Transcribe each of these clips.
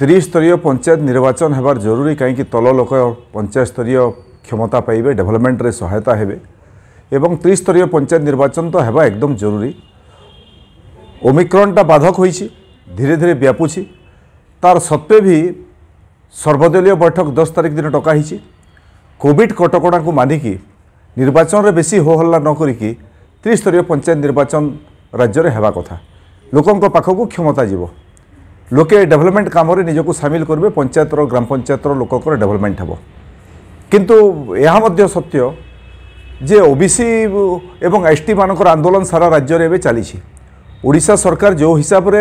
ত্রিস্তরীয় পঞ্চায়েত নির্বাচন হবার জরুরি কাইকি তল লোক পঞ্চায়েত স্তরীয় ক্ষমতা পাইবে ডেভেলপমেন্টরে সহায়তা হেবে এবং ত্রিস্তরীয় পঞ্চায়েত নির্বাচন তো হওয়া একদম জরুরি ওমিক্রনটা বাধক হয়েছে ধীরে ধীরে ব্যাপুছি তার সত্ত্বে ভি সর্বদলীয় বৈঠক দশ তারিখ দিন ডকা হয়েছে কোভিড কটকণাকে মানিকি নির্বাচনের বেশি হোহল্লা নকরিকি ত্রিস্তরীয় পঞ্চায়েত নির্বাচন রাজ্যের হওয়া কথা লোক পাখক ক্ষমতা যাব লোকে ডেভেলপমেন্ট কামরে নিজকে সামিল করবে পঞ্চায়েতর গ্রাম পঞ্চায়েতর লোকর ডেভেলপমেন্ট হব কিন্তু ଏହା ମଧ୍ୟ ସତ୍ୟ ଯେ ଓବିସି ଏବଂ ଏସ୍ଟିମାନଙ୍କର ଆନ୍ଦୋଳନ ସାରା ରାଜ୍ୟରେ ଏବେ ଚାଲିଛି ଓଡ଼ିଶା ସରକାର ଯେଉଁ ହିସାବରେ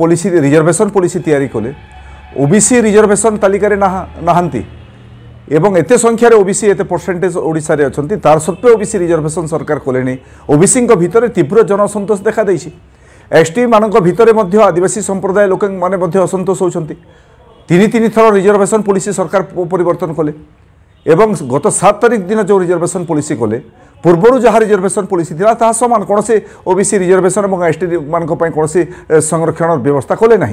ପଲିସି ରିଜର୍ଭେସନ୍ ପଲିସି ତିଆରି କଲେ ଓବିସି ରିଜର୍ଭେସନ୍ ତାଲିକାରେ ନାହାନ୍ତି ଏବଂ ଏତେ ସଂଖ୍ୟାରେ ଓବିସି ଏତେ ପରସେଣ୍ଟେଜ୍ ଓଡ଼ିଶାରେ ଅଛନ୍ତି ତାର ସତ୍ତ୍ୱେ ଓବିସି ରିଜର୍ଭେସନ୍ ସରକାର କଲେଣି ଓବିସିଙ୍କ ଭିତରେ ତୀବ୍ର ଜନସନ୍ତୋଷ ଦେଖାଦେଇଛି এস টি এসটিମାନଙ୍କ ভিতরে মধ্যে আদিবাসী সম্প্রদায় লোক মানে মধ্য অসন্তোষ হচ্ছেন তিন তিন থর রিজর্ভেশন পলিসি সরকার পরিবর্তন কলে এবং গত সাত তারিখ দিন যে রিজর্ভেশন পলিসি কলে পূর্বর যা রিজর্ভেশন পলিসি লা তা সমান কোণী ওবিসি রিজর্ভেশন এবং এস টি মানুষ কোণী সংরক্ষণ ব্যবস্থা কলে না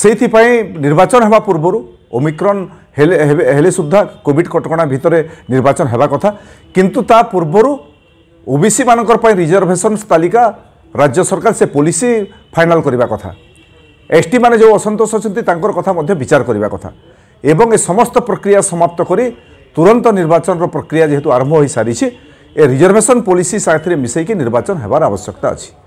সেইপাই নির্বাচন হওয়া পূর্বর ওমিক্রন হলে সুদ্ধা কোভিড কটকা ভিতরে নির্বাচন হওয়া কথা কিন্তু তা পূর্বর ওবিসি মানুষ রিজর্ভেশন তালিকা রাজ্য সরকার সে পলিসি ফাইনাল করা কথা এসটি মানে যে অসন্তোষ অনেক কথা মধ্যে বিচার করা কথা এবং এ সমস্ত প্রক্রিয়া সমাপ্ত করে তুরন্ত নির্বাচন প্রক্রিয়া যেহেতু আরম্ভ হয়ে সারিছে এ রিজর্ভেশন পলিসি সাথে মিশাইকি নির্বাচন হওয়ার আবশ্যকতা আছে